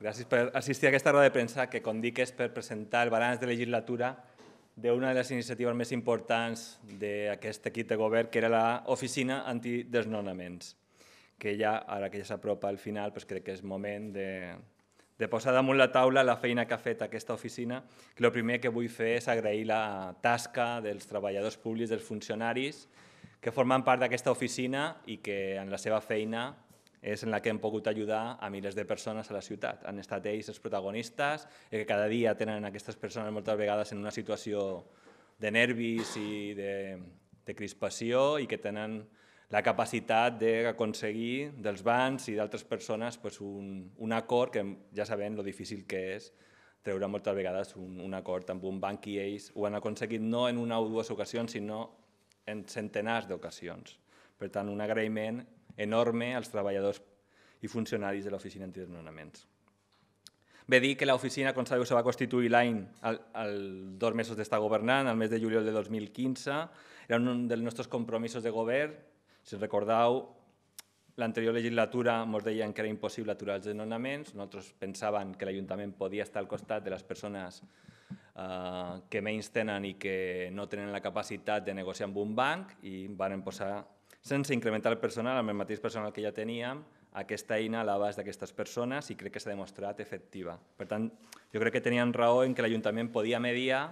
Gràcies per assistir a aquesta roda de premsa que, com dic, és per presentar el balanç de legislatura d'una de les iniciatives més importants d'aquest equip de govern, que era l'oficina antidesnonaments, que ja, ara que ja s'apropa al final, crec que és moment de, de posar damunt la taula la feina que ha fet aquesta oficina. Que el primer que vull fer és agrair la tasca dels treballadors públics, dels funcionaris, que formen part d'aquesta oficina i que en la seva feina és en la que hem pogut ajudar a milers de persones a la ciutat. Han estat ells els protagonistes, eh, que cada dia tenen aquestes persones moltes vegades en una situació de nervis i de, de crispació i que tenen la capacitat d'aconseguir dels bancs i d'altres persones pues, un, un acord que ja sabem lo difícil que és treure moltes vegades un, un acord amb un banc i ells ho han aconseguit no en una o dues ocasions, sinó en centenars d'ocasions. Per tant, un agraïment enorme als treballadors i funcionaris de l'Oficina Antidesnonaments. Ve dir que l'oficina, com sabeu, se va constituir l'any, dos mesos d'estar governant, al mes de juliol de 2015. Era un dels nostres compromisos de govern. Si recordeu, l'anterior legislatura ens deien que era impossible aturar els desnonaments. Nosaltres pensaven que l'Ajuntament podia estar al costat de les persones eh, que menys tenen i que no tenen la capacitat de negociar amb un banc i van posar sense incrementar el personal, amb el mateix personal que ja teníem, aquesta eina a l'abast d'aquestes persones i crec que s'ha demostrat efectiva. Per tant, jo crec que tenien raó en que l'Ajuntament podia mediar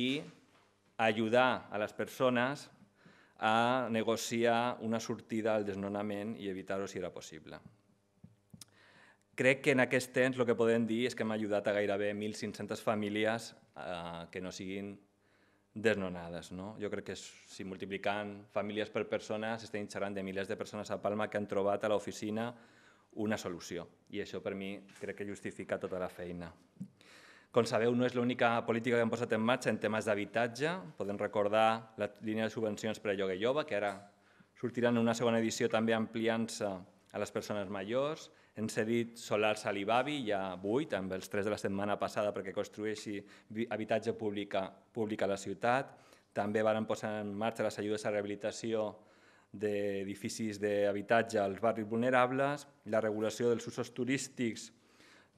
i ajudar a les persones a negociar una sortida al desnonament i evitar-ho si era possible. Crec que en aquest temps el que podem dir és que hem ajudat a gairebé 1.500 famílies eh, que no siguin desnonades. No? Jo crec que si multiplicant famílies per persones estem xerrant de milers de persones a Palma que han trobat a l'oficina una solució i això per mi crec que justifica tota la feina. Com sabeu, no és l'única política que hem posat en marxa en temes d'habitatge. Podem recordar la línia de subvencions per a lloguer jove, que ara sortiran en una segona edició també ampliant-se a les persones majors, hem cedit a l'Ibavi, ja 8, amb els 3 de la setmana passada perquè construeixi habitatge públic a, públic a la ciutat. També varen posar en marxa les ajudes a rehabilitació d'edificis d'habitatge als barris vulnerables, la regulació dels usos turístics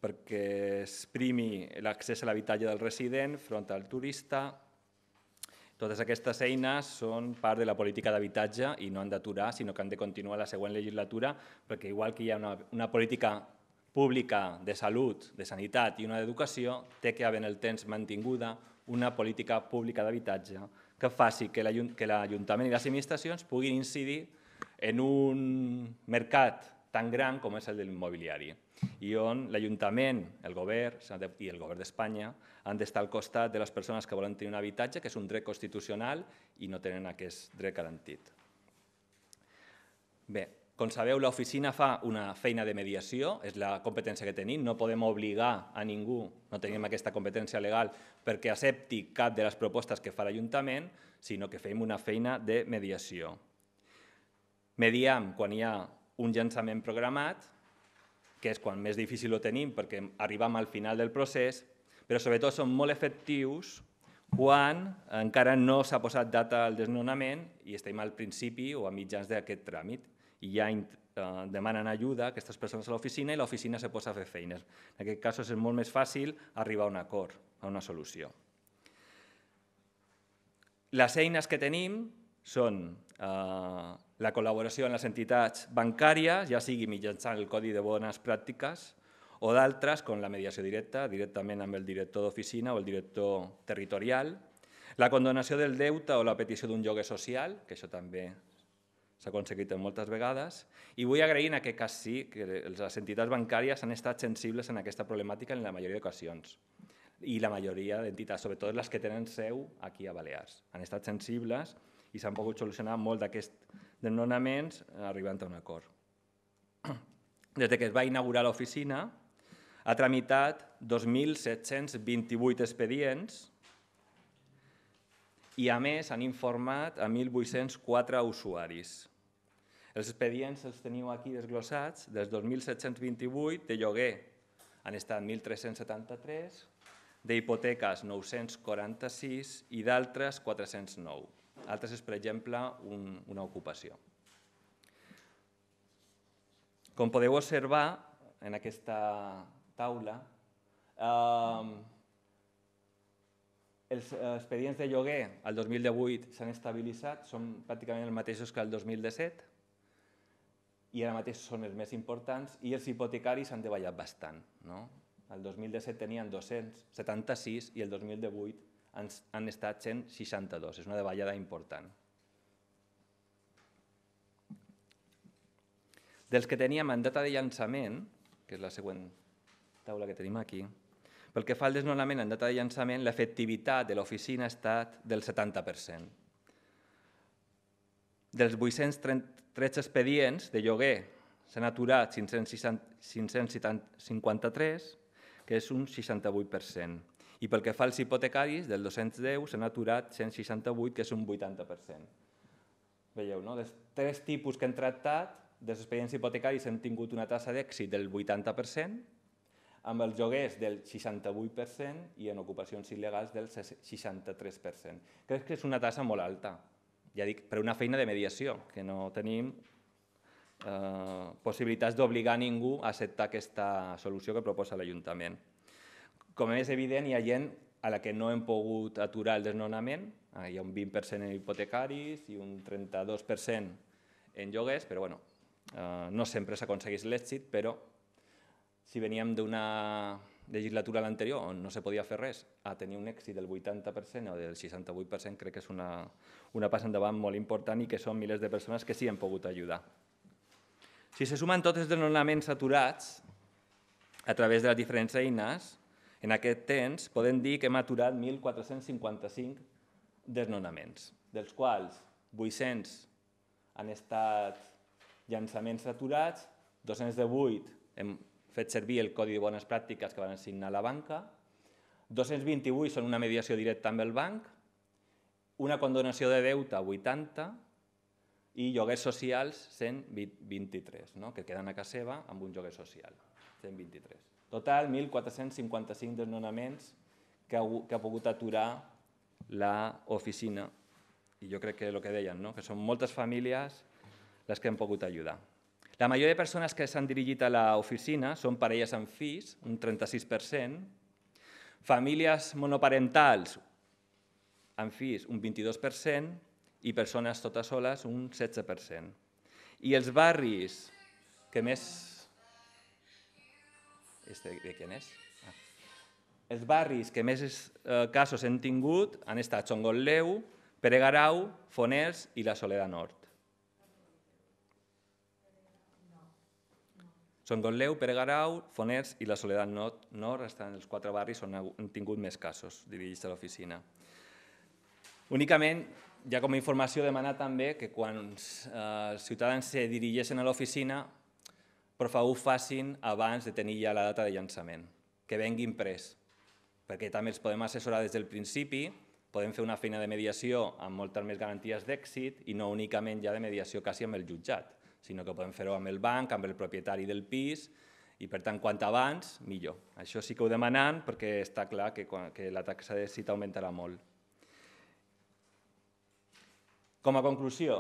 perquè es primi l'accés a l'habitatge del resident front al turista, totes aquestes eines són part de la política d'habitatge i no han d'aturar, sinó que han de continuar la següent legislatura, perquè igual que hi ha una, una política pública de salut, de sanitat i una d'educació, té que haver en el temps mantinguda una política pública d'habitatge que faci que l'Ajuntament i les administracions puguin incidir en un mercat tan gran com és el de l'immobiliari i on l'Ajuntament, el Govern i el Govern d'Espanya han d'estar al costat de les persones que volen tenir un habitatge, que és un dret constitucional i no tenen aquest dret garantit. Bé, com sabeu, l'oficina fa una feina de mediació, és la competència que tenim, no podem obligar a ningú, no tenim aquesta competència legal perquè accepti cap de les propostes que fa l'Ajuntament, sinó que fem una feina de mediació. Mediam quan hi ha un llançament programat, que és quan més difícil ho tenim perquè arribem al final del procés, però sobretot són molt efectius quan encara no s'ha posat data al desnonament i estem al principi o a mitjans d'aquest tràmit i ja eh, demanen ajuda a aquestes persones a l'oficina i l'oficina se posa a fer feines. En aquest cas és molt més fàcil arribar a un acord, a una solució. Les eines que tenim són eh, la col·laboració en les entitats bancàries, ja sigui mitjançant el Codi de Bones Pràctiques o d'altres, com la mediació directa, directament amb el director d'oficina o el director territorial, la condonació del deute o la petició d'un lloguer social, que això també s'ha aconseguit moltes vegades, i vull agrair en aquest cas sí que les entitats bancàries han estat sensibles en aquesta problemàtica en la majoria d'ocasions i la majoria d'entitats, sobretot les que tenen seu aquí a Balears. Han estat sensibles i s'han pogut solucionar molt d'aquest desnonaments, arribant a un acord. Des que es va inaugurar l'oficina, ha tramitat 2.728 expedients i, a més, han informat a 1.804 usuaris. Els expedients els teniu aquí desglossats, des 2.728 de lloguer han estat 1.373, d'hipoteques 946 i d'altres 409 altres és, per exemple, un, una ocupació. Com podeu observar en aquesta taula, ehm, els eh, expedients de lloguer al 2018 s'han estabilitzat, són pràcticament els mateixos que el 2017, i ara mateix són els més importants, i els hipotecaris han davallat bastant. No? El 2017 tenien 276 i el 2018 han, estat 162, és una davallada important. Dels que teníem en data de llançament, que és la següent taula que tenim aquí, pel que fa al desnonament en data de llançament, l'efectivitat de l'oficina ha estat del 70%. Dels 813 expedients de lloguer s'han aturat 553, que és un 68%. I pel que fa als hipotecaris, del 210 s'han aturat 168, que és un 80%. Veieu, no? Dels tres tipus que hem tractat, dels expedients hipotecaris hem tingut una tassa d'èxit del 80%, amb els joguers del 68% i en ocupacions il·legals del 63%. Crec que és una tassa molt alta, ja dic, per una feina de mediació, que no tenim eh, possibilitats d'obligar ningú a acceptar aquesta solució que proposa l'Ajuntament. Com és evident, hi ha gent a la que no hem pogut aturar el desnonament, ah, hi ha un 20% en hipotecaris i un 32% en lloguers, però bueno, eh, no sempre s'aconsegueix l'èxit, però si veníem d'una legislatura a l'anterior on no se podia fer res, a tenir un èxit del 80% o del 68%, crec que és una, una passa endavant molt important i que són milers de persones que sí han pogut ajudar. Si se sumen tots els desnonaments aturats a través de les diferents eines, en aquest temps, podem dir que hem aturat 1.455 desnonaments, dels quals 800 han estat llançaments aturats, 218 hem fet servir el Codi de Bones Pràctiques que van assignar la banca, 228 són una mediació directa amb el banc, una condonació de deute 80, i lloguers socials 123, no? que queden a casa seva amb un lloguer social, 123. Total, 1.455 desnonaments que ha, que ha pogut aturar l'oficina. I jo crec que el que deien, no? que són moltes famílies les que han pogut ajudar. La majoria de persones que s'han dirigit a l'oficina són parelles amb fills, un 36%, famílies monoparentals amb fills, un 22%, i persones tota soles un 16%. I els barris que més... Este, de quin és? Ah. Els barris que més eh, casos hem tingut han estat Xongolleu, Peregarau, Foners i la Soledad Nord. Són Gotleu, Pere Garau, Foners i la Soledad Nord, Nord estan els quatre barris on han tingut més casos, dirigits a l'oficina. Únicament ja com a informació demanar també que quan eh, els ciutadans se dirigeixen a l'oficina, per favor ho facin abans de tenir ja la data de llançament, que venguin pres, perquè també els podem assessorar des del principi, podem fer una feina de mediació amb moltes més garanties d'èxit i no únicament ja de mediació quasi amb el jutjat, sinó que podem fer-ho amb el banc, amb el propietari del pis, i per tant, quant abans, millor. Això sí que ho demanen perquè està clar que, que la taxa de cita augmentarà molt. Com a conclusió,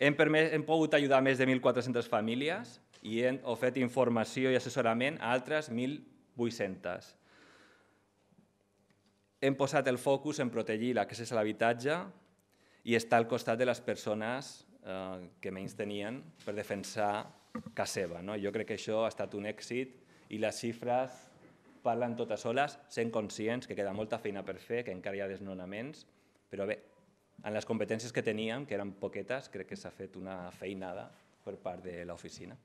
hem, permès, hem pogut ajudar més de 1.400 famílies i hem ofert informació i assessorament a altres 1.800. Hem posat el focus en protegir l'accés a l'habitatge i estar al costat de les persones eh, que menys tenien per defensar casa seva. No? Jo crec que això ha estat un èxit i les xifres parlen totes soles, sent conscients que queda molta feina per fer, que encara hi ha desnonaments, però bé, en les competències que teníem, que eren poquetes, crec que s'ha fet una feinada per part de l'oficina.